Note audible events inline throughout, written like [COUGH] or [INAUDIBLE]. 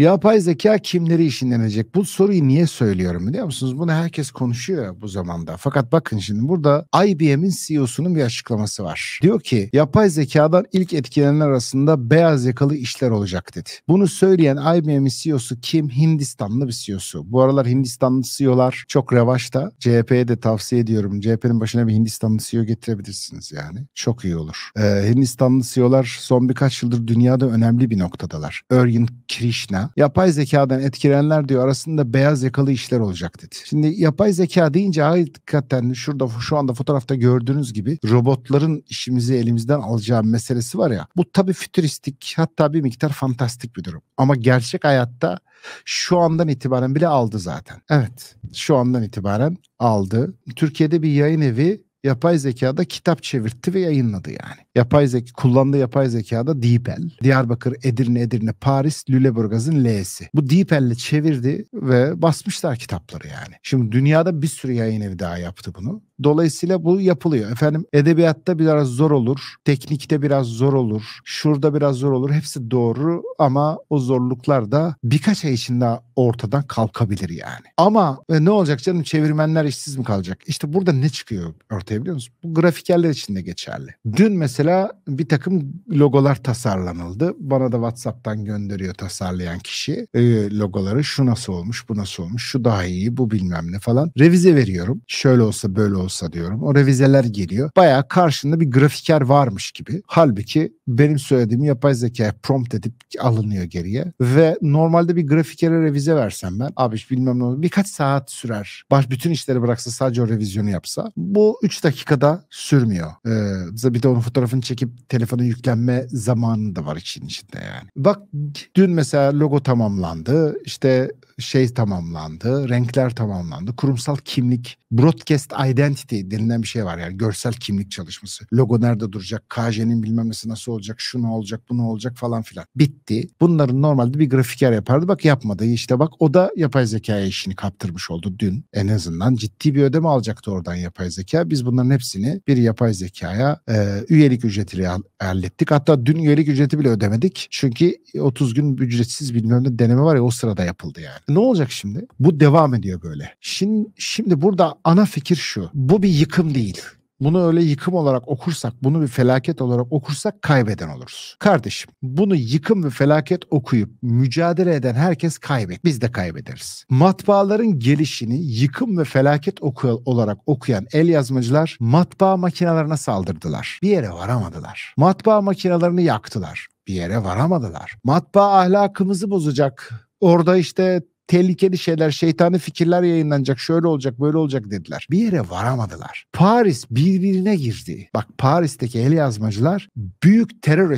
Yapay zeka kimleri işinlenecek? Bu soruyu niye söylüyorum biliyor musunuz? Bunu herkes konuşuyor bu zamanda. Fakat bakın şimdi burada IBM'in CEO'sunun bir açıklaması var. Diyor ki yapay zekadan ilk etkilenenler arasında beyaz yakalı işler olacak dedi. Bunu söyleyen IBM'in CEO'su kim? Hindistanlı bir CEO'su. Bu aralar Hindistanlı CEO'lar çok revaçta. CHP'ye de tavsiye ediyorum. CHP'nin başına bir Hindistanlı CEO getirebilirsiniz yani. Çok iyi olur. Ee, Hindistanlı CEO'lar son birkaç yıldır dünyada önemli bir noktadalar. Örgün Krishna yapay zekadan etkilenenler diyor arasında beyaz yakalı işler olacak dedi. Şimdi yapay zeka deyince hakikaten şurada şu anda fotoğrafta gördüğünüz gibi robotların işimizi elimizden alacağı meselesi var ya. Bu tabii fütüristik hatta bir miktar fantastik bir durum. Ama gerçek hayatta şu andan itibaren bile aldı zaten. Evet şu andan itibaren aldı. Türkiye'de bir yayın evi yapay zekada kitap çevirtti ve yayınladı yani. Yapay zeka, kullandığı yapay zekada DeepL. Diyarbakır, Edirne, Edirne, Paris, Lüleburgaz'ın L'si. Bu DeepL'le çevirdi ve basmışlar kitapları yani. Şimdi dünyada bir sürü yayın evi daha yaptı bunu. Dolayısıyla bu yapılıyor. Efendim edebiyatta biraz zor olur, teknikte biraz zor olur, şurada biraz zor olur. Hepsi doğru ama o zorluklar da birkaç ay içinde ortadan kalkabilir yani. Ama e, ne olacak canım çevirmenler işsiz mi kalacak? İşte burada ne çıkıyor ortaya biliyor musunuz? Bu grafikerler için de geçerli. Dün mesela mesela bir takım logolar tasarlanıldı. Bana da WhatsApp'tan gönderiyor tasarlayan kişi e, logoları. Şu nasıl olmuş, bu nasıl olmuş, şu daha iyi, bu bilmem ne falan. Revize veriyorum. Şöyle olsa böyle olsa diyorum. O revizeler geliyor. Baya karşında bir grafiker varmış gibi. Halbuki benim söylediğimi yapay zeka prompt edip alınıyor geriye. Ve normalde bir grafikere revize versem ben. Abi bilmem ne olur. Birkaç saat sürer. Baş bütün işleri bıraksa sadece o revizyonu yapsa. Bu 3 dakikada sürmüyor. Ee, bir de onun fotoğrafı fotoğrafını çekip telefona yüklenme zamanı da var işin içinde yani. Bak dün mesela logo tamamlandı. İşte şey tamamlandı, renkler tamamlandı. Kurumsal kimlik, broadcast identity denilen bir şey var yani görsel kimlik çalışması. Logo nerede duracak, KJ'nin bilmemesi nasıl olacak, şu ne olacak, bu ne olacak falan filan. Bitti. Bunların normalde bir grafiker yapardı. Bak yapmadı. işte bak o da yapay zekaya işini kaptırmış oldu dün. En azından ciddi bir ödeme alacaktı oradan yapay zeka. Biz bunların hepsini bir yapay zekaya e, üyelik ücretiyle hallettik. Hatta dün üyelik ücreti bile ödemedik. Çünkü 30 gün ücretsiz bilmem ne deneme var ya o sırada yapıldı yani. Ne olacak şimdi? Bu devam ediyor böyle. Şimdi, şimdi burada ana fikir şu. Bu bir yıkım değil. Bunu öyle yıkım olarak okursak, bunu bir felaket olarak okursak kaybeden oluruz. Kardeşim, bunu yıkım ve felaket okuyup mücadele eden herkes kaybet. Biz de kaybederiz. Matbaaların gelişini yıkım ve felaket oku olarak okuyan el yazmacılar matbaa makinelerine saldırdılar. Bir yere varamadılar. Matbaa makinelerini yaktılar. Bir yere varamadılar. Matbaa ahlakımızı bozacak Orada işte tehlikeli şeyler, şeytani fikirler yayınlanacak, şöyle olacak, böyle olacak dediler. Bir yere varamadılar. Paris birbirine girdi. Bak Paris'teki el yazmacılar büyük terör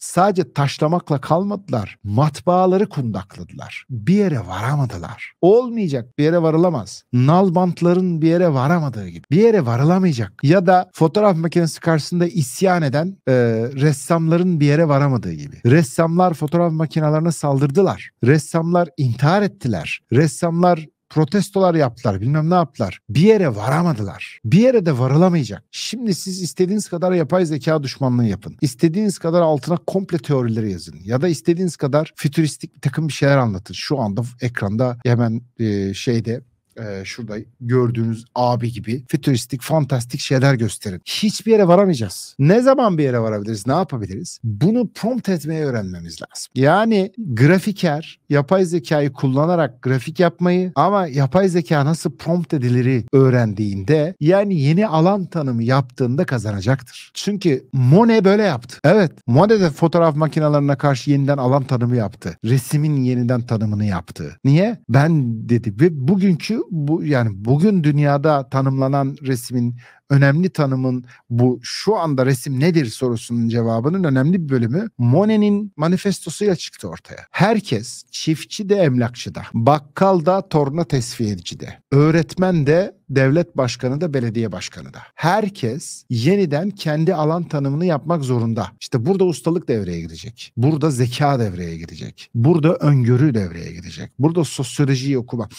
Sadece taşlamakla kalmadılar. Matbaaları kundakladılar. Bir yere varamadılar. Olmayacak bir yere varılamaz. Nal bantların bir yere varamadığı gibi. Bir yere varılamayacak. Ya da fotoğraf makinesi karşısında isyan eden e, ressamların bir yere varamadığı gibi. Ressamlar fotoğraf makinelerine saldırdılar. Ressamlar intihar isyanlar ettiler. Ressamlar protestolar yaptılar bilmem ne yaptılar. Bir yere varamadılar. Bir yere de varılamayacak. Şimdi siz istediğiniz kadar yapay zeka düşmanlığı yapın. İstediğiniz kadar altına komple teorileri yazın. Ya da istediğiniz kadar fütüristik bir takım bir şeyler anlatın. Şu anda ekranda hemen e, şeyde e, şurada gördüğünüz abi gibi fütüristik, fantastik şeyler gösterin. Hiçbir yere varamayacağız. Ne zaman bir yere varabiliriz? Ne yapabiliriz? Bunu prompt etmeyi öğrenmemiz lazım. Yani grafiker yapay zekayı kullanarak grafik yapmayı ama yapay zeka nasıl prompt ediliri öğrendiğinde yani yeni alan tanımı yaptığında kazanacaktır. Çünkü Monet böyle yaptı. Evet. Monet de fotoğraf makinelerine karşı yeniden alan tanımı yaptı. Resimin yeniden tanımını yaptı. Niye? Ben dedi ve bugünkü bu yani bugün dünyada tanımlanan resmin önemli tanımın bu şu anda resim nedir sorusunun cevabının önemli bir bölümü Monet'in manifestosuyla çıktı ortaya. Herkes çiftçi de emlakçı da, bakkal da torna tesviyeci de, öğretmen de devlet başkanı da belediye başkanı da. Herkes yeniden kendi alan tanımını yapmak zorunda. İşte burada ustalık devreye girecek. Burada zeka devreye girecek. Burada öngörü devreye girecek. Burada sosyolojiyi okumak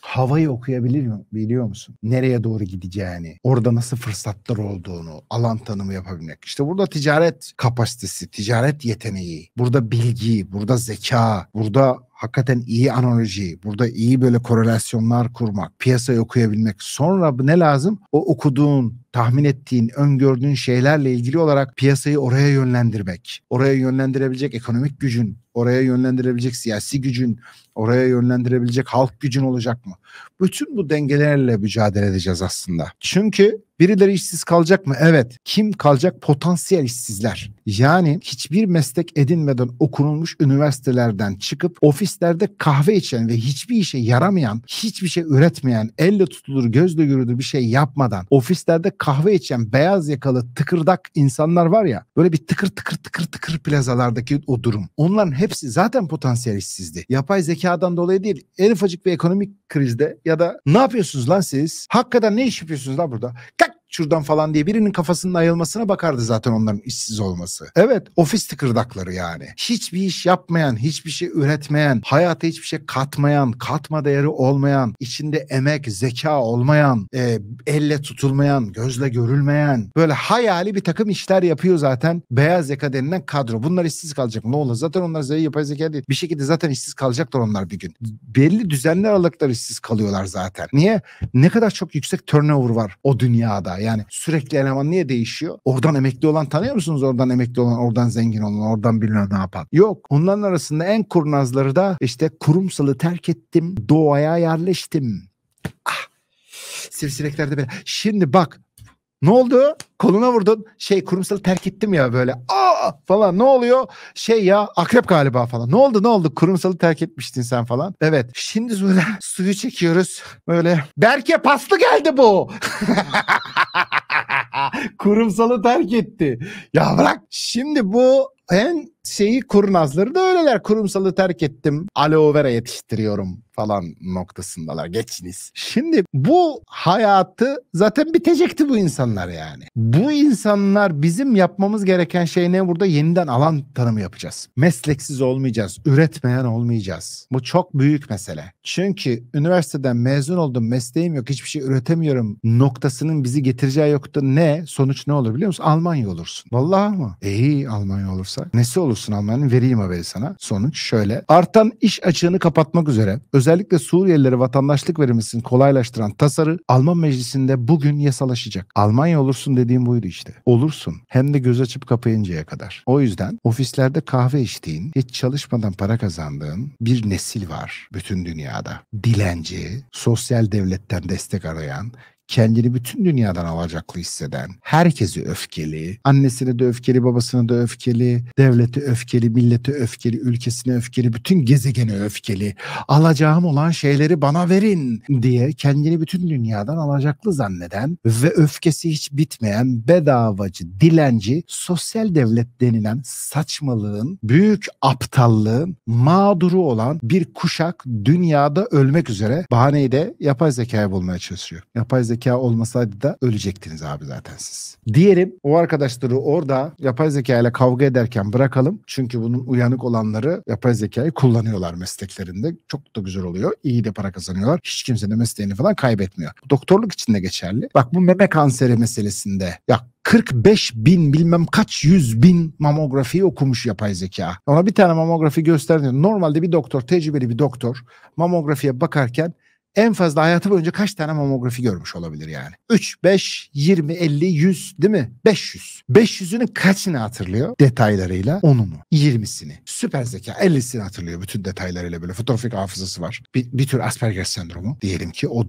havayı okuyabilir mi biliyor musun? Nereye doğru gideceğini, orada nasıl fırsatlar olduğunu, alan tanımı yapabilmek. İşte burada ticaret kapasitesi, ticaret yeteneği, burada bilgi, burada zeka, burada hakikaten iyi analoji, burada iyi böyle korelasyonlar kurmak, piyasayı okuyabilmek. Sonra ne lazım? O okuduğun, tahmin ettiğin, öngördüğün şeylerle ilgili olarak piyasayı oraya yönlendirmek, oraya yönlendirebilecek ekonomik gücün, oraya yönlendirebilecek siyasi gücün, oraya yönlendirebilecek halk gücün olacak mı? Bütün bu dengelerle mücadele edeceğiz aslında. Çünkü birileri işsiz kalacak mı? Evet. Kim kalacak? Potansiyel işsizler. Yani hiçbir meslek edinmeden okunulmuş üniversitelerden çıkıp ofislerde kahve içen ve hiçbir işe yaramayan, hiçbir şey üretmeyen, elle tutulur, gözle görülür bir şey yapmadan ofislerde kahve içen beyaz yakalı tıkırdak insanlar var ya böyle bir tıkır tıkır tıkır tıkır plazalardaki o durum. Onların hepsi zaten potansiyel işsizdi. Yapay zekadan dolayı değil en ufacık bir ekonomik krizde ya da ne yapıyorsunuz lan siz? Hakikaten ne iş yapıyorsunuz lan burada? Kalk şuradan falan diye birinin kafasının ayılmasına bakardı zaten onların işsiz olması. Evet ofis tıkırdakları yani. Hiçbir iş yapmayan, hiçbir şey üretmeyen, hayata hiçbir şey katmayan, katma değeri olmayan, içinde emek, zeka olmayan, e, elle tutulmayan, gözle görülmeyen böyle hayali bir takım işler yapıyor zaten beyaz yaka denilen kadro. Bunlar işsiz kalacak ne olur zaten onlar zayıf yapay zeka değil. Bir şekilde zaten işsiz kalacaklar onlar bir gün. Belli düzenli aralıklar işsiz kalıyorlar zaten. Niye? Ne kadar çok yüksek turnover var o dünyada. Yani sürekli eleman niye değişiyor? Oradan emekli olan tanıyor musunuz? Oradan emekli olan, oradan zengin olan, oradan bilmem ne yapan. Yok. Onların arasında en kurnazları da işte kurumsalı terk ettim, doğaya yerleştim. Ah. Sivrisineklerde böyle. Şimdi bak ne oldu? Koluna vurdun. Şey kurumsalı terk ettim ya böyle. Aa! Ah, falan ne oluyor? Şey ya akrep galiba falan. Ne oldu ne oldu? Kurumsalı terk etmiştin sen falan. Evet. Şimdi böyle [LAUGHS] suyu çekiyoruz. Böyle Berke paslı geldi bu. [LAUGHS] Kurumsalı terk etti. Ya bırak. Şimdi bu en şeyi kurnazları da öyleler. Kurumsalı terk ettim. Aloe vera yetiştiriyorum falan noktasındalar. Geçiniz. Şimdi bu hayatı zaten bitecekti bu insanlar yani. Bu insanlar bizim yapmamız gereken şey ne burada? Yeniden alan tanımı yapacağız. Mesleksiz olmayacağız. Üretmeyen olmayacağız. Bu çok büyük mesele. Çünkü üniversiteden mezun oldum, mesleğim yok, hiçbir şey üretemiyorum noktasının bizi getireceği yoktu. Ne? Sonuç ne olur biliyor musun? Almanya olursun. Vallahi mı? E, iyi Almanya olursa. Nesi olursun Almanya'nın? Vereyim haberi sana. Sonuç şöyle. Artan iş açığını kapatmak üzere özel özellikle Suriyelilere vatandaşlık verilmesini kolaylaştıran tasarı Alman meclisinde bugün yasalaşacak. Almanya olursun dediğim buydu işte. Olursun. Hem de göz açıp kapayıncaya kadar. O yüzden ofislerde kahve içtiğin, hiç çalışmadan para kazandığın bir nesil var bütün dünyada. Dilenci, sosyal devletten destek arayan, kendini bütün dünyadan alacaklı hisseden, herkesi öfkeli, annesine de öfkeli, babasına da öfkeli, devlete öfkeli, millete öfkeli, ülkesine öfkeli, bütün gezegene öfkeli, alacağım olan şeyleri bana verin diye kendini bütün dünyadan alacaklı zanneden ve öfkesi hiç bitmeyen bedavacı, dilenci, sosyal devlet denilen saçmalığın, büyük aptallığın mağduru olan bir kuşak dünyada ölmek üzere bahaneyi de yapay zekaya bulmaya çalışıyor. Yapay zeka zeka olmasaydı da ölecektiniz abi zaten siz. Diyelim o arkadaşları orada yapay zeka ile kavga ederken bırakalım. Çünkü bunun uyanık olanları yapay zekayı kullanıyorlar mesleklerinde. Çok da güzel oluyor. İyi de para kazanıyorlar. Hiç kimse de mesleğini falan kaybetmiyor. doktorluk için de geçerli. Bak bu meme kanseri meselesinde ya 45 bin bilmem kaç yüz bin mamografi okumuş yapay zeka. Ona bir tane mamografi gösterdi. Normalde bir doktor, tecrübeli bir doktor mamografiye bakarken en fazla hayatı boyunca kaç tane mamografi görmüş olabilir yani? 3, 5, 20, 50, 100 değil mi? 500. 500'ünün kaçını hatırlıyor? Detaylarıyla 10'unu, 20'sini. Süper zeka 50'sini hatırlıyor bütün detaylarıyla böyle. Fotoğrafik hafızası var. Bir, bir tür Asperger sendromu diyelim ki o,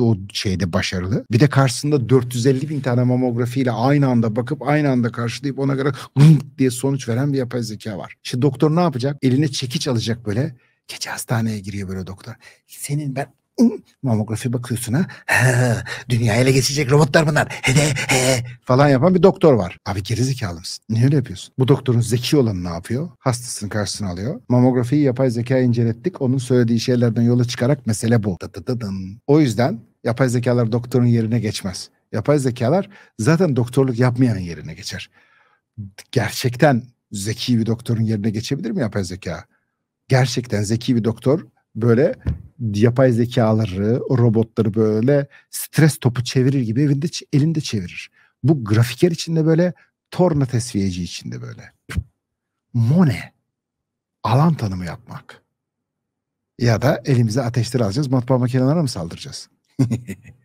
o şeyde başarılı. Bir de karşısında 450 bin tane mamografiyle aynı anda bakıp aynı anda karşılayıp ona göre diye sonuç veren bir yapay zeka var. Şimdi doktor ne yapacak? Eline çekiç alacak böyle. Gece hastaneye giriyor böyle doktor. Senin ben mamografi bakıyorsun ha. Dünya ele geçecek robotlar bunlar. He de he falan yapan bir doktor var. Abi gerizekalı mısın? Niye öyle yapıyorsun? Bu doktorun zeki olanı ne yapıyor? Hastasını karşısına alıyor. Mamografiyi yapay zeka incelettik. Onun söylediği şeylerden yola çıkarak mesele bu. Dı o yüzden yapay zekalar doktorun yerine geçmez. Yapay zekalar zaten doktorluk yapmayanın yerine geçer. Gerçekten zeki bir doktorun yerine geçebilir mi yapay zeka? Gerçekten zeki bir doktor böyle yapay zekaları, robotları böyle stres topu çevirir gibi evinde elinde çevirir. Bu grafiker içinde böyle torna tesviyeci içinde böyle. Mone. Alan tanımı yapmak. Ya da elimize ateşleri alacağız, matbaa makinelerine mi saldıracağız? [LAUGHS]